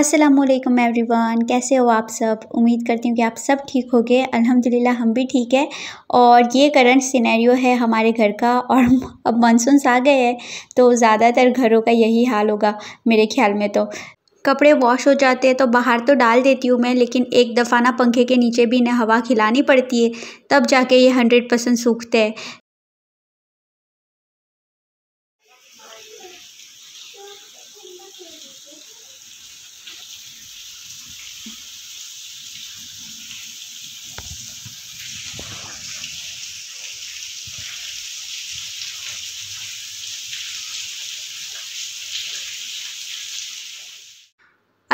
Aslam everyone कैसे हो आप सब उम्मीद करती हूँ कि आप सब ठीक हो गए अल्हम्दुलिल्लाह हम भी ठीक है और ये करंट सिनेरियो है हमारे घर का और अब मानसून आ गए हैं तो ज़्यादातर घरों का यही हाल होगा मेरे ख्याल में तो कपड़े वॉश हो जाते हैं तो बाहर तो डाल देती हूँ मैं लेकिन एक दफ़ा ना पंखे के नीचे भी इन्हें हवा खिलानी पड़ती है तब जाके ये हंड्रेड परसेंट सूखते हैं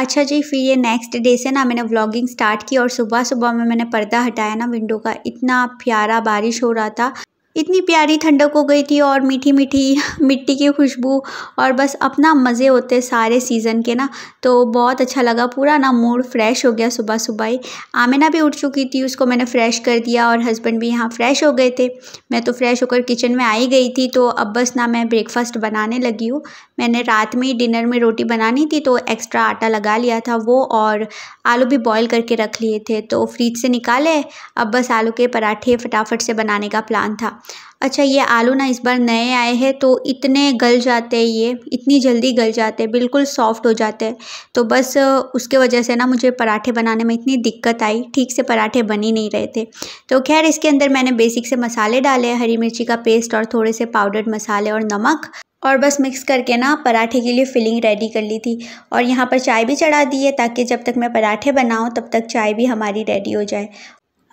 अच्छा जी फिर ये नेक्स्ट डे से ना मैंने व्लॉगिंग स्टार्ट की और सुबह सुबह में मैंने पर्दा हटाया ना विंडो का इतना प्यारा बारिश हो रहा था इतनी प्यारी ठंडक हो गई थी और मीठी मीठी मिट्टी की खुशबू और बस अपना मज़े होते सारे सीज़न के ना तो बहुत अच्छा लगा पूरा ना मूड फ्रेश हो गया सुबह सुबह ही आमिना भी उठ चुकी थी उसको मैंने फ़्रेश कर दिया और हस्बैंड भी यहाँ फ़्रेश हो गए थे मैं तो फ़्रेश होकर किचन में आई गई थी तो अब बस ना मैं ब्रेकफास्ट बनाने लगी हूँ मैंने रात में ही डिनर में रोटी बनानी थी तो एक्स्ट्रा आटा लगा लिया था वो और आलू भी बॉयल करके रख लिए थे तो फ्रिज से निकाले अब बस आलू के पराठे फटाफट से बनाने का प्लान था अच्छा ये आलू ना इस बार नए आए हैं तो इतने गल जाते हैं ये इतनी जल्दी गल जाते हैं बिल्कुल सॉफ़्ट हो जाते हैं तो बस उसके वजह से ना मुझे पराठे बनाने में इतनी दिक्कत आई ठीक से पराठे बन ही नहीं रहे थे तो खैर इसके अंदर मैंने बेसिक से मसाले डाले हरी मिर्ची का पेस्ट और थोड़े से पाउडर्ड मसाले और नमक और बस मिक्स करके ना पराठे के लिए फिलिंग रेडी कर ली थी और यहाँ पर चाय भी चढ़ा दी है ताकि जब तक मैं पराठे बनाऊँ तब तक चाय भी हमारी रेडी हो जाए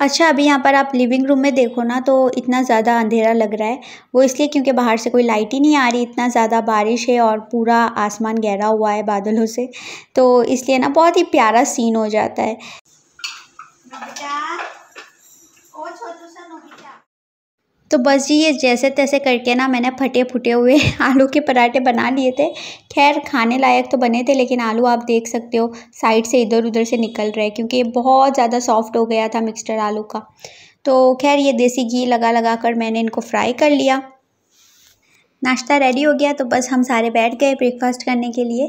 अच्छा अभी यहाँ पर आप लिविंग रूम में देखो ना तो इतना ज़्यादा अंधेरा लग रहा है वो इसलिए क्योंकि बाहर से कोई लाइट ही नहीं आ रही इतना ज़्यादा बारिश है और पूरा आसमान गहरा हुआ है बादलों से तो इसलिए ना बहुत ही प्यारा सीन हो जाता है तो बस जी ये जैसे तैसे करके ना मैंने फटे फुटे हुए आलू के पराठे बना लिए थे खैर खाने लायक तो बने थे लेकिन आलू आप देख सकते हो साइड से इधर उधर से निकल रहे हैं क्योंकि ये बहुत ज़्यादा सॉफ्ट हो गया था मिक्सचर आलू का तो खैर ये देसी घी लगा लगा कर मैंने इनको फ्राई कर लिया नाश्ता रेडी हो गया तो बस हम सारे बैठ गए ब्रेकफास्ट करने के लिए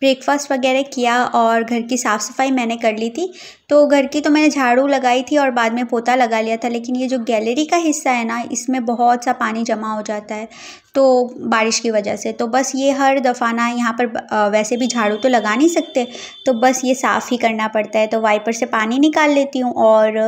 ब्रेकफास्ट वगैरह किया और घर की साफ़ सफ़ाई मैंने कर ली थी तो घर की तो मैंने झाड़ू लगाई थी और बाद में पोता लगा लिया था लेकिन ये जो गैलरी का हिस्सा है ना इसमें बहुत सा पानी जमा हो जाता है तो बारिश की वजह से तो बस ये हर दफ़ा ना यहाँ पर वैसे भी झाड़ू तो लगा नहीं सकते तो बस ये साफ़ ही करना पड़ता है तो वाइपर से पानी निकाल लेती हूँ और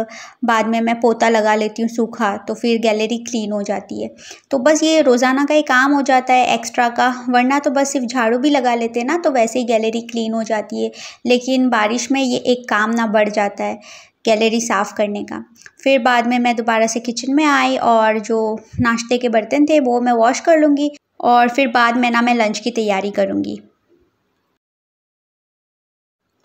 बाद में मैं पोता लगा लेती हूँ सूखा तो फिर गैलरी क्लीन हो जाती है तो बस ये रोज़ाना का ही काम हो जाता है एक्स्ट्रा का वरना तो बस सिर्फ झाड़ू भी लगा लेते ना तो वैसे ही गैलरी क्लीन हो जाती है लेकिन बारिश में ये एक काम ना बढ़ जाता है गैलरी साफ़ करने का फिर बाद में मैं दोबारा से किचन में आई और जो नाश्ते के बर्तन थे वो मैं वॉश कर लूँगी और फिर बाद में ना मैं लंच की तैयारी करूँगी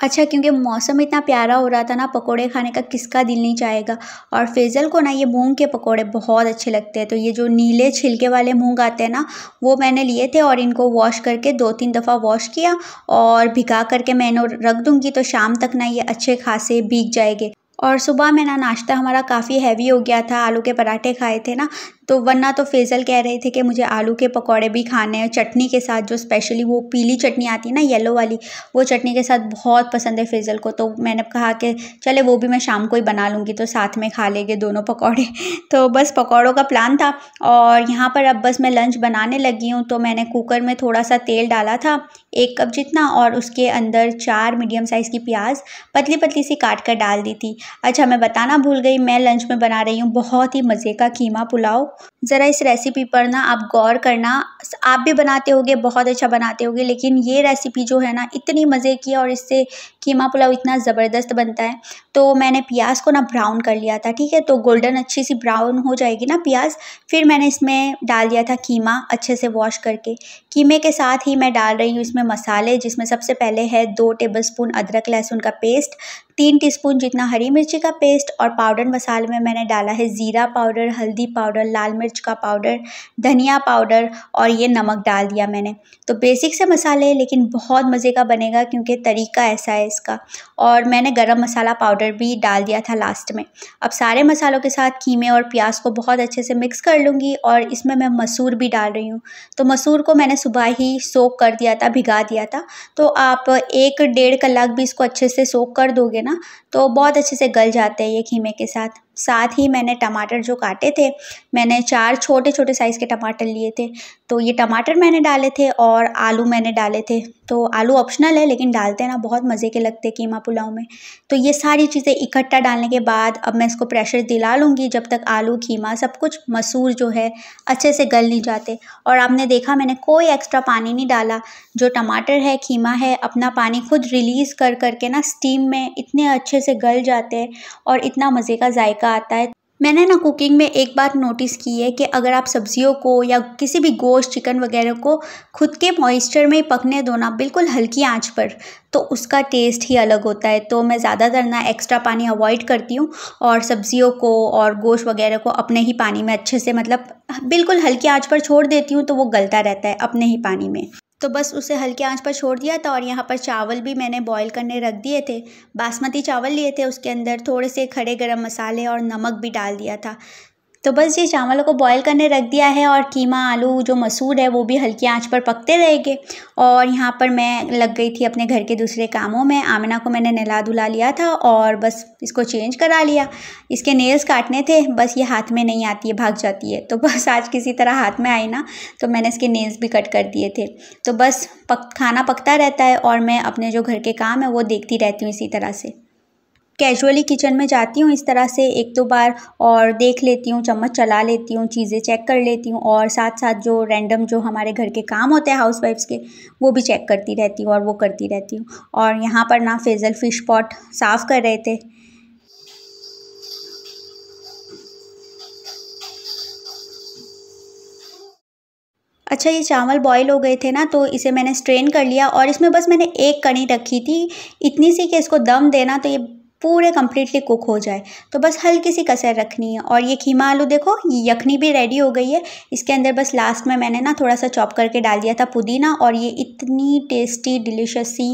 अच्छा क्योंकि मौसम इतना प्यारा हो रहा था ना पकोड़े खाने का किसका दिल नहीं चाहेगा और फेजल को ना ये मूंग के पकोड़े बहुत अच्छे लगते हैं तो ये जो नीले छिलके वाले मूंग आते हैं ना वो मैंने लिए थे और इनको वॉश करके दो तीन दफ़ा वॉश किया और भिगा करके मैं इन्हों रख दूँगी तो शाम तक ना ये अच्छे खासे भीग जाएंगे और सुबह में ना नाश्ता हमारा काफ़ी हैवी हो गया था आलू के पराठे खाए थे ना तो वरना तो फेज़ल कह रहे थे कि मुझे आलू के पकौड़े भी खाने हैं चटनी के साथ जो स्पेशली वो पीली चटनी आती है ना येलो वाली वो चटनी के साथ बहुत पसंद है फेज़ल को तो मैंने कहा कि चले वो भी मैं शाम को ही बना लूँगी तो साथ में खा लेंगे दोनों पकौड़े तो बस पकौड़ों का प्लान था और यहाँ पर अब बस मैं लंच बनाने लगी हूँ तो मैंने कुकर में थोड़ा सा तेल डाला था एक कप जितना और उसके अंदर चार मीडियम साइज़ की प्याज पतली पतली सी काट कर डाल दी थी अच्छा मैं बताना भूल गई मैं लंच में बना रही हूँ बहुत ही मज़े का कीमा पुलाव ज़रा इस रेसिपी पर ना आप गौर करना आप भी बनाते होगे बहुत अच्छा बनाते होगे लेकिन ये रेसिपी जो है ना इतनी मज़े की और इससे कीमा पुलाव इतना ज़बरदस्त बनता है तो मैंने प्याज को ना ब्राउन कर लिया था ठीक है तो गोल्डन अच्छी सी ब्राउन हो जाएगी ना प्याज फिर मैंने इसमें डाल दिया था कीमा अच्छे से वॉश करके कीमे के साथ ही मैं डाल रही हूँ इसमें मसाले जिसमें सबसे पहले है दो टेबल स्पून अदरक लहसुन का पेस्ट तीन टीस्पून जितना हरी मिर्ची का पेस्ट और पाउडर मसाले में मैंने डाला है ज़ीरा पाउडर हल्दी पाउडर लाल मिर्च का पाउडर धनिया पाउडर और ये नमक डाल दिया मैंने तो बेसिक से मसाले लेकिन बहुत मज़े का बनेगा क्योंकि तरीका ऐसा है इसका और मैंने गरम मसाला पाउडर भी डाल दिया था लास्ट में अब सारे मसालों के साथ कीमे और प्याज को बहुत अच्छे से मिक्स कर लूँगी और इसमें मैं मसूर भी डाल रही हूँ तो मसूर को मैंने सुबह ही सोक कर दिया था भिगा दिया था तो आप एक डेढ़ कलाक भी इसको अच्छे से सोक कर दोगे ना तो बहुत अच्छे से गल जाते हैं ये खीमे के साथ साथ ही मैंने टमाटर जो काटे थे मैंने चार छोटे छोटे साइज़ के टमाटर लिए थे तो ये टमाटर मैंने डाले थे और आलू मैंने डाले थे तो आलू ऑप्शनल है लेकिन डालते हैं ना बहुत मज़े के लगते हैं कीमा पुलाव में तो ये सारी चीज़ें इकट्ठा डालने के बाद अब मैं इसको प्रेशर दिला लूँगी जब तक आलू कीमा सब कुछ मसूर जो है अच्छे से गल नहीं जाते और आपने देखा मैंने कोई एक्स्ट्रा पानी नहीं डाला जो टमाटर है कीमा है अपना पानी खुद रिलीज़ कर करके ना स्टीम में इतने अच्छे से गल जाते हैं और इतना मज़े का जायका का आता है मैंने ना कुकिंग में एक बात नोटिस की है कि अगर आप सब्जियों को या किसी भी गोश्त चिकन वगैरह को खुद के मॉइस्चर में पकने दो ना बिल्कुल हल्की आंच पर तो उसका टेस्ट ही अलग होता है तो मैं ज़्यादातर ना एक्स्ट्रा पानी अवॉइड करती हूँ और सब्जियों को और गोश्त वगैरह को अपने ही पानी में अच्छे से मतलब बिल्कुल हल्की आँच पर छोड़ देती हूँ तो वो गलता रहता है अपने ही पानी में तो बस उसे हल्के आंच पर छोड़ दिया था और यहाँ पर चावल भी मैंने बॉईल करने रख दिए थे बासमती चावल लिए थे उसके अंदर थोड़े से खड़े गरम मसाले और नमक भी डाल दिया था तो बस ये चावलों को बॉईल करने रख दिया है और कीमा आलू जो मसूर है वो भी हल्की आंच पर पकते रहेंगे और यहाँ पर मैं लग गई थी अपने घर के दूसरे कामों में आमना को मैंने नहला धुला लिया था और बस इसको चेंज करा लिया इसके नेल्स काटने थे बस ये हाथ में नहीं आती है भाग जाती है तो बस आज किसी तरह हाथ में आई ना तो मैंने इसके नेल्स भी कट कर दिए थे तो बस पक खाना पकता रहता है और मैं अपने जो घर के काम है वो देखती रहती हूँ इसी तरह से कैजुअली किचन में जाती हूँ इस तरह से एक दो बार और देख लेती हूँ चम्मच चला लेती हूँ चीज़ें चेक कर लेती हूँ और साथ साथ जो रैंडम जो हमारे घर के काम होते हैं हाउस वाइफ्स के वो भी चेक करती रहती हूँ और वो करती रहती हूँ और यहाँ पर ना फेजल फ़िश पॉट साफ़ कर रहे थे अच्छा ये चावल बॉईल हो गए थे ना तो इसे मैंने स्ट्रेन कर लिया और इसमें बस मैंने एक कणी रखी थी इतनी सी कि इसको दम देना तो ये पूरे कम्प्लीटली कुक हो जाए तो बस हल्की सी कसर रखनी है और ये खीमा आलू देखो यखनी भी रेडी हो गई है इसके अंदर बस लास्ट में मैंने ना थोड़ा सा चॉप करके डाल दिया था पुदीना और ये इतनी टेस्टी डिलिशियस सी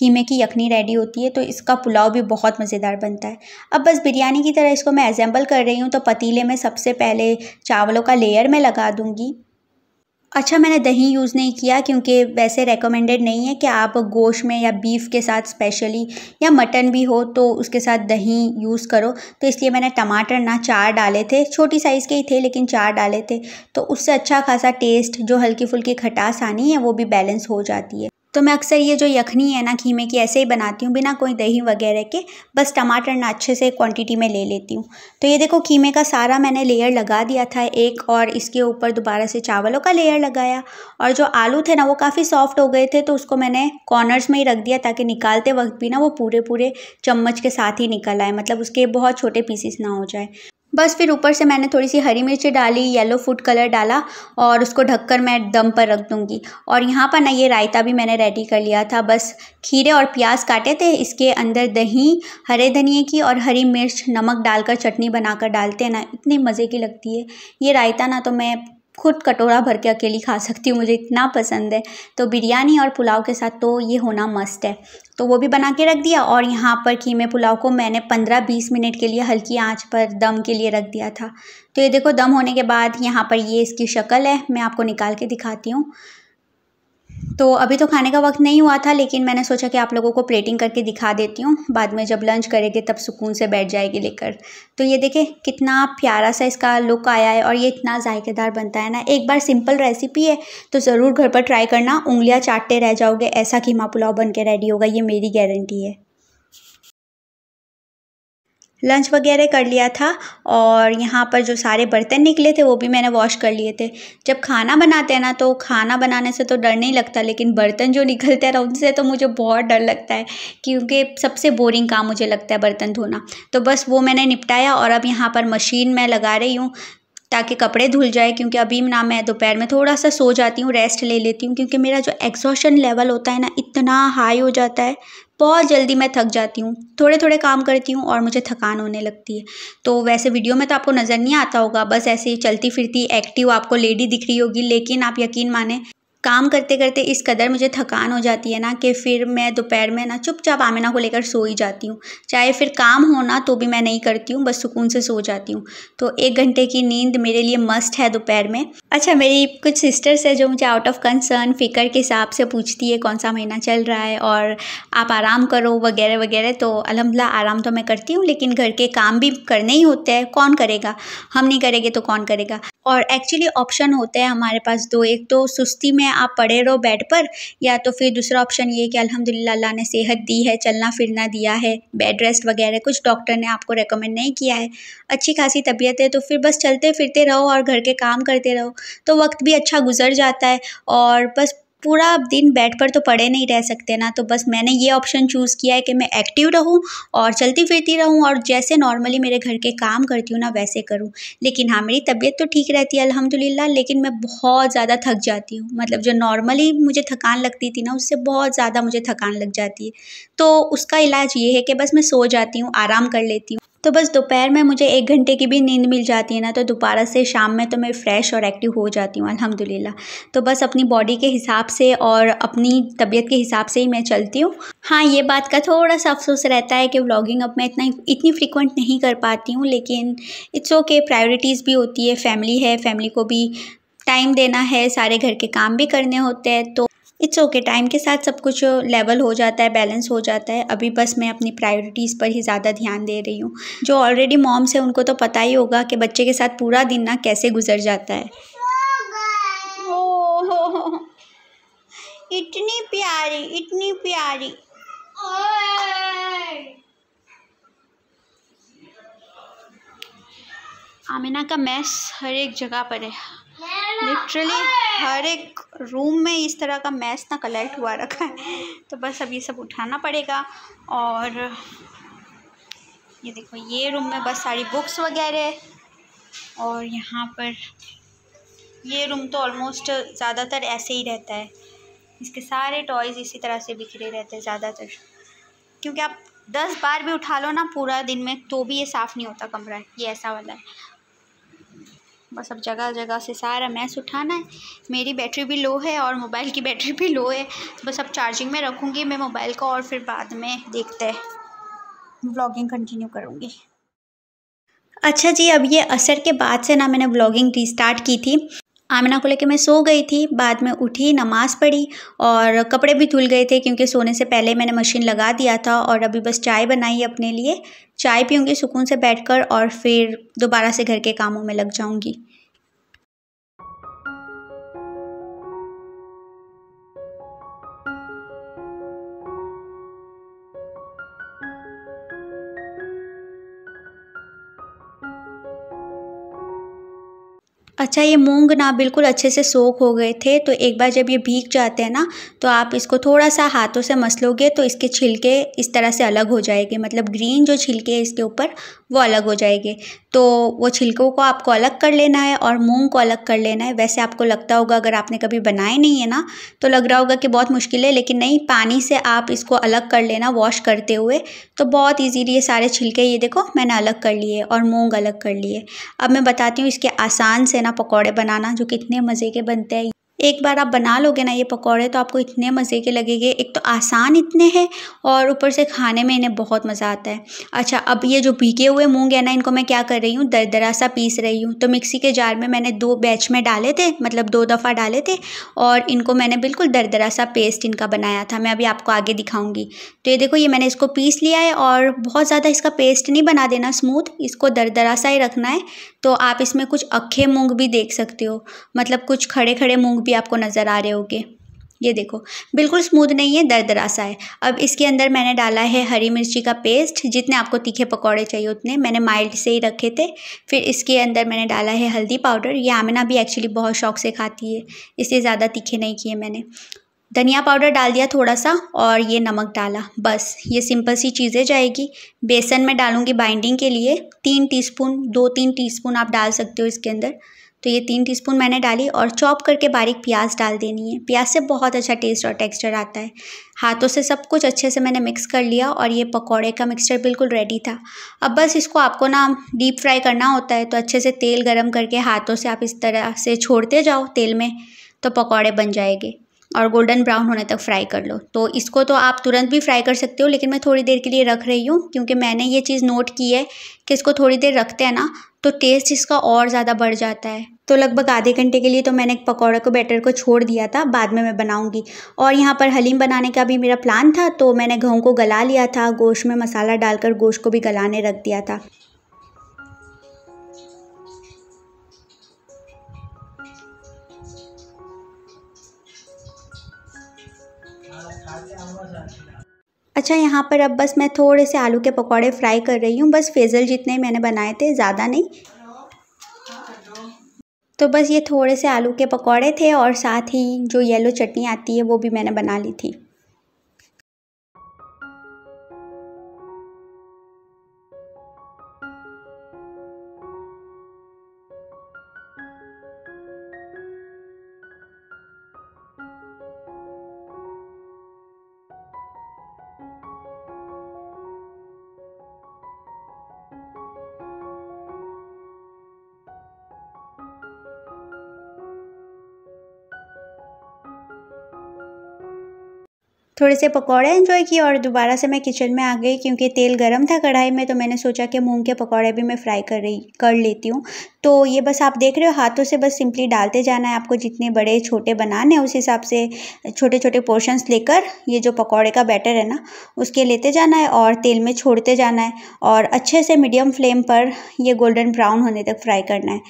खीमे की यखनी रेडी होती है तो इसका पुलाव भी बहुत मज़ेदार बनता है अब बस बिरयानी की तरह इसको मैं एग्जाम्पल कर रही हूँ तो पतीले में सबसे पहले चावलों का लेयर मैं लगा दूँगी अच्छा मैंने दही यूज़ नहीं किया क्योंकि वैसे रेकमेंडेड नहीं है कि आप गोश में या बीफ़ के साथ स्पेशली या मटन भी हो तो उसके साथ दही यूज़ करो तो इसलिए मैंने टमाटर ना चार डाले थे छोटी साइज़ के ही थे लेकिन चार डाले थे तो उससे अच्छा खासा टेस्ट जो हल्की फुल्की खटास आनी है वो भी बैलेंस हो जाती है तो मैं अक्सर ये जो यखनी है ना खीमे की ऐसे ही बनाती हूँ बिना कोई दही वगैरह के बस टमाटर ना अच्छे से क्वांटिटी में ले लेती हूँ तो ये देखो खीमे का सारा मैंने लेयर लगा दिया था एक और इसके ऊपर दोबारा से चावलों का लेयर लगाया और जो आलू थे ना वो काफ़ी सॉफ्ट हो गए थे तो उसको मैंने कॉर्नर्स में ही रख दिया ताकि निकालते वक्त भी ना वो पूरे पूरे चम्मच के साथ ही निकल आए मतलब उसके बहुत छोटे पीसीस ना हो जाए बस फिर ऊपर से मैंने थोड़ी सी हरी मिर्ची डाली येलो फूड कलर डाला और उसको ढककर मैं दम पर रख दूँगी और यहाँ पर ना ये रायता भी मैंने रेडी कर लिया था बस खीरे और प्याज काटे थे इसके अंदर दही हरे धनिए की और हरी मिर्च नमक डालकर चटनी बनाकर डालते हैं ना इतनी मज़े की लगती है ये रायता ना तो मैं खुद कटोरा भर के अकेली खा सकती हूँ मुझे इतना पसंद है तो बिरयानी और पुलाव के साथ तो ये होना मस्त है तो वो भी बना के रख दिया और यहाँ पर कीमे पुलाव को मैंने 15-20 मिनट के लिए हल्की आंच पर दम के लिए रख दिया था तो ये देखो दम होने के बाद यहाँ पर ये इसकी शक्ल है मैं आपको निकाल के दिखाती हूँ तो अभी तो खाने का वक्त नहीं हुआ था लेकिन मैंने सोचा कि आप लोगों को प्लेटिंग करके दिखा देती हूँ बाद में जब लंच करेंगे तब सुकून से बैठ जाएगी लेकर तो ये देखें कितना प्यारा सा इसका लुक आया है और ये इतना जायकेदार बनता है ना एक बार सिंपल रेसिपी है तो ज़रूर घर पर ट्राई करना उंगलियाँ चाटते रह जाओगे ऐसा कीमा पुलाव बन के रेडी होगा ये मेरी गारंटी है लंच वगैरह कर लिया था और यहाँ पर जो सारे बर्तन निकले थे वो भी मैंने वॉश कर लिए थे जब खाना बनाते हैं ना तो खाना बनाने से तो डर नहीं लगता लेकिन बर्तन जो निकलते हैं ना उनसे तो मुझे बहुत डर लगता है क्योंकि सबसे बोरिंग काम मुझे लगता है बर्तन धोना तो बस वो मैंने निपटाया और अब यहाँ पर मशीन मैं लगा रही हूँ ताकि कपड़े धुल जाए क्योंकि अभी ना मैं दोपहर में थोड़ा सा सो जाती हूँ रेस्ट ले लेती हूँ क्योंकि मेरा जो एग्जॉशन लेवल होता है ना इतना हाई हो जाता है बहुत जल्दी मैं थक जाती हूँ थोड़े थोड़े काम करती हूँ और मुझे थकान होने लगती है तो वैसे वीडियो में तो आपको नज़र नहीं आता होगा बस ऐसे ही चलती फिरती एक्टिव आपको लेडी दिख रही होगी लेकिन आप यकीन माने काम करते करते इस कदर मुझे थकान हो जाती है ना कि फिर मैं दोपहर में ना चुपचाप आमिना को लेकर सो ही जाती हूँ चाहे फिर काम हो ना तो भी मैं नहीं करती हूँ बस सुकून से सो जाती हूँ तो एक घंटे की नींद मेरे लिए मस्ट है दोपहर में अच्छा मेरी कुछ सिस्टर्स है जो मुझे आउट ऑफ कंसर्न फिकर के हिसाब से पूछती है कौन सा महीना चल रहा है और आप आराम करो वगैरह वगैरह तो अलहमदिल्ला आराम तो मैं करती हूँ लेकिन घर के काम भी करने ही होते हैं कौन करेगा हम नहीं करेंगे तो कौन करेगा और एक्चुअली ऑप्शन होते हैं हमारे पास दो एक तो सुस्ती में आप पड़े रहो बेड पर या तो फिर दूसरा ऑप्शन ये कि अल्हम्दुलिल्लाह अल्लाह ने सेहत दी है चलना फिरना दिया है बेड रेस्ट वगैरह कुछ डॉक्टर ने आपको रेकमेंड नहीं किया है अच्छी खासी तबीयत है तो फिर बस चलते फिरते रहो और घर के काम करते रहो तो वक्त भी अच्छा गुजर जाता है और बस पूरा दिन बेड पर तो पड़े नहीं रह सकते ना तो बस मैंने ये ऑप्शन चूज़ किया है कि मैं एक्टिव रहूँ और चलती फिरती रहूँ और जैसे नॉर्मली मेरे घर के काम करती हूँ ना वैसे करूँ लेकिन हाँ मेरी तबीयत तो ठीक रहती है अलहमदिल्ला लेकिन मैं बहुत ज़्यादा थक जाती हूँ मतलब जो नॉर्मली मुझे थकान लगती थी ना उससे बहुत ज़्यादा मुझे थकान लग जाती है तो उसका इलाज ये है कि बस मैं सो जाती हूँ आराम कर लेती हूँ तो बस दोपहर में मुझे एक घंटे की भी नींद मिल जाती है ना तो दोबारा से शाम में तो मैं फ़्रेश और एक्टिव हो जाती हूँ अलहमदिल्ला तो बस अपनी बॉडी के हिसाब से और अपनी तबीयत के हिसाब से ही मैं चलती हूँ हाँ ये बात का थोड़ा सा अफसोस रहता है कि व्लॉगिंग अब मैं इतना इतनी फ्रिक्वेंट नहीं कर पाती हूँ लेकिन इट्स ओके प्रायोरिटीज़ भी होती है फैमिली है फैमिली को भी टाइम देना है सारे घर के काम भी करने होते हैं तो इट्स ओके टाइम के साथ सब कुछ लेवल हो जाता है बैलेंस हो जाता है अभी बस मैं अपनी प्रायोरिटीज़ पर ही ज़्यादा ध्यान दे रही हूँ जो ऑलरेडी मॉम्स हैं उनको तो पता ही होगा कि बच्चे के साथ पूरा दिन ना कैसे गुजर जाता है इतनी प्यारी इतनी प्यारी आमिना का मैस हर एक जगह पर है लिटरली हर एक रूम में इस तरह का मैस ना कलेक्ट हुआ रखा है तो बस अब ये सब उठाना पड़ेगा और ये देखो ये रूम में बस सारी बुक्स वगैरह और यहाँ पर ये रूम तो ऑलमोस्ट ज़्यादातर ऐसे ही रहता है इसके सारे टॉयज़ इसी तरह से बिखरे रहते हैं ज़्यादातर क्योंकि आप दस बार भी उठा लो ना पूरा दिन में तो भी ये साफ़ नहीं होता कमरा ये ऐसा वाला है बस अब जगह जगह से सारा मैस उठाना है मेरी बैटरी भी लो है और मोबाइल की बैटरी भी लो है बस अब चार्जिंग में रखूँगी मैं मोबाइल को और फिर बाद में देखते हैं ब्लॉगिंग कंटिन्यू करूँगी अच्छा जी अब ये असर के बाद से ना मैंने ब्लॉगिंग रिस्टार्ट की थी आमिना को लेके मैं सो गई थी बाद में उठी नमाज़ पढ़ी और कपड़े भी धुल गए थे क्योंकि सोने से पहले मैंने मशीन लगा दिया था और अभी बस चाय बनाई अपने लिए चाय पीऊँगी सुकून से बैठकर और फिर दोबारा से घर के कामों में लग जाऊँगी अच्छा ये मूंग ना बिल्कुल अच्छे से सोख हो गए थे तो एक बार जब ये भीग जाते हैं ना तो आप इसको थोड़ा सा हाथों से मसलोगे तो इसके छिलके इस तरह से अलग हो जाएंगे मतलब ग्रीन जो छिलके हैं इसके ऊपर वो अलग हो जाएंगे तो वो छिलकों को आपको अलग कर लेना है और मूंग को अलग कर लेना है वैसे आपको लगता होगा अगर आपने कभी बनाए नहीं है ना तो लग रहा होगा कि बहुत मुश्किल है लेकिन नहीं पानी से आप इसको अलग कर लेना वॉश करते हुए तो बहुत ईजीली ये सारे छिलके ये देखो मैंने अलग कर लिए और मूँग अलग कर लिए अब मैं बताती हूँ इसके आसान से ना पकौड़े बनाना जो कितने मज़े के बनते हैं एक बार आप बना लोगे ना ये पकौड़े तो आपको इतने मज़े के लगेंगे एक तो आसान इतने हैं और ऊपर से खाने में इन्हें बहुत मज़ा आता है अच्छा अब ये जो भीगे हुए मूँग है ना इनको मैं क्या कर रही हूँ दरदरा सा पीस रही हूँ तो मिक्सी के जार में मैंने दो बैच में डाले थे मतलब दो दफ़ा डाले थे और इनको मैंने बिल्कुल दरदरा सा पेस्ट इनका बनाया था मैं अभी आपको आगे दिखाऊँगी तो ये देखो ये मैंने इसको पीस लिया है और बहुत ज़्यादा इसका पेस्ट नहीं बना देना स्मूथ इसको दरदरा सा ही रखना है तो आप इसमें कुछ अखे मूँग भी देख सकते हो मतलब कुछ खड़े खड़े मूँग भी आपको नज़र आ रहे होंगे ये देखो बिल्कुल स्मूथ नहीं है दरदरा सा है अब इसके अंदर मैंने डाला है हरी मिर्ची का पेस्ट जितने आपको तीखे पकौड़े चाहिए उतने मैंने माइल्ड से ही रखे थे फिर इसके अंदर मैंने डाला है हल्दी पाउडर ये आमिना भी एक्चुअली बहुत शौक से खाती है इसलिए ज़्यादा तीखे नहीं किए मैंने धनिया पाउडर डाल दिया थोड़ा सा और ये नमक डाला बस ये सिंपल सी चीज़ें जाएगी बेसन में डालूंगी बाइंडिंग के लिए तीन टीस्पून दो तीन टीस्पून आप डाल सकते हो इसके अंदर तो ये तीन टीस्पून मैंने डाली और चॉप करके बारीक प्याज डाल देनी है प्याज से बहुत अच्छा टेस्ट और टेक्सचर आता है हाथों से सब कुछ अच्छे से मैंने मिक्स कर लिया और ये पकौड़े का मिक्सचर बिल्कुल रेडी था अब बस इसको आपको ना डीप फ्राई करना होता है तो अच्छे से तेल गर्म करके हाथों से आप इस तरह से छोड़ते जाओ तेल में तो पकौड़े बन जाएंगे और गोल्डन ब्राउन होने तक फ्राई कर लो तो इसको तो आप तुरंत भी फ्राई कर सकते हो लेकिन मैं थोड़ी देर के लिए रख रही हूँ क्योंकि मैंने ये चीज़ नोट की है कि इसको थोड़ी देर रखते हैं ना तो टेस्ट इसका और ज़्यादा बढ़ जाता है तो लगभग आधे घंटे के लिए तो मैंने पकौड़े को बैटर को छोड़ दिया था बाद में मैं बनाऊंगी और यहाँ पर हलीम बनाने का भी मेरा प्लान था तो मैंने गेहूँ को गला लिया था गोश्त में मसाला डालकर गोश्त को भी गलाने रख दिया था अच्छा यहाँ पर अब बस मैं थोड़े से आलू के पकौड़े फ्राई कर रही हूँ बस फेजल जितने मैंने बनाए थे ज़्यादा नहीं तो बस ये थोड़े से आलू के पकौड़े थे और साथ ही जो येलो चटनी आती है वो भी मैंने बना ली थी थोड़े से पकौड़े इन्जॉय किए और दोबारा से मैं किचन में आ गई क्योंकि तेल गर्म था कढ़ाई में तो मैंने सोचा कि मूंग के पकौड़े भी मैं फ्राई कर रही कर लेती हूँ तो ये बस आप देख रहे हो हाथों से बस सिंपली डालते जाना है आपको जितने बड़े छोटे बनाने हैं उस हिसाब से छोटे छोटे पोर्शंस लेकर ये जो पकौड़े का बैटर है ना उसके लेते जाना है और तेल में छोड़ते जाना है और अच्छे से मीडियम फ्लेम पर ये गोल्डन ब्राउन होने तक फ्राई करना है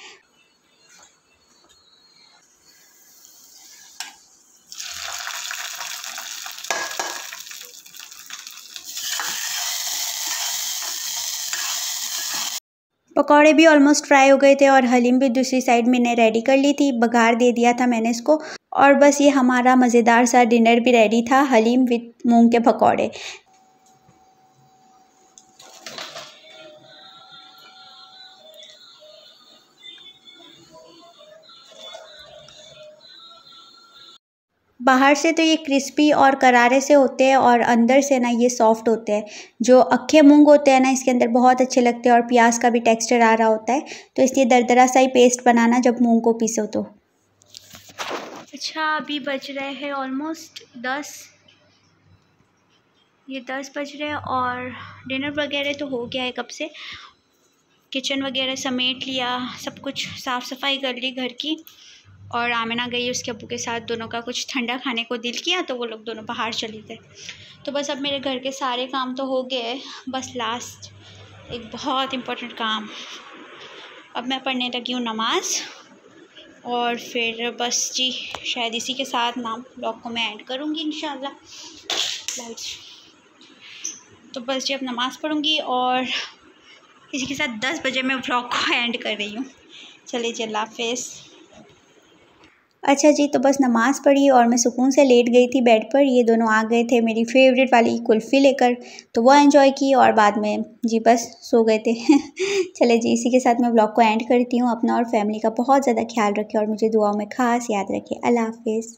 पकौड़े भी ऑलमोस्ट फ्राई हो गए थे और हलीम भी दूसरी साइड मैंने रेडी कर ली थी बघार दे दिया था मैंने इसको और बस ये हमारा मज़ेदार सा डिनर भी रेडी था हलीम विथ मूंग के पकौड़े बाहर से तो ये क्रिस्पी और करारे से होते हैं और अंदर से ना ये सॉफ्ट होते हैं जो अक्खे मूंग होते हैं ना इसके अंदर बहुत अच्छे लगते हैं और प्याज का भी टेक्सचर आ रहा होता है तो इसलिए दरदरा सा ही पेस्ट बनाना जब मूंग को पीसो तो अच्छा अभी बज रहे हैं ऑलमोस्ट दस ये दस बज रहे हैं और डिनर वगैरह तो हो गया है कब से किचन वगैरह समेट लिया सब कुछ साफ़ सफाई कर ली घर की और आमिना गई उसके अबू के साथ दोनों का कुछ ठंडा खाने को दिल किया तो वो लोग दोनों बाहर चले गए तो बस अब मेरे घर के सारे काम तो हो गए बस लास्ट एक बहुत इम्पोर्टेंट काम अब मैं पढ़ने लगी हूँ नमाज़ और फिर बस जी शायद इसी के साथ नाम ब्लॉग को मैं ऐड करूँगी इन लाइट्स तो बस जी अब नमाज़ पढ़ूँगी और इसी के साथ दस बजे मैं ब्लॉग को एंड कर रही हूँ चलिए जी अल्लाह हाफिज़ अच्छा जी तो बस नमाज़ पढ़ी और मैं सुकून से लेट गई थी बेड पर ये दोनों आ गए थे मेरी फेवरेट वाली कुल्फ़ी लेकर तो वो एंजॉय की और बाद में जी बस सो गए थे चले जी इसी के साथ मैं ब्लॉग को एंड करती हूँ अपना और फैमिली का बहुत ज़्यादा ख्याल रखें और मुझे दुआओं में ख़ास याद रखें अल्लाह हाफिज़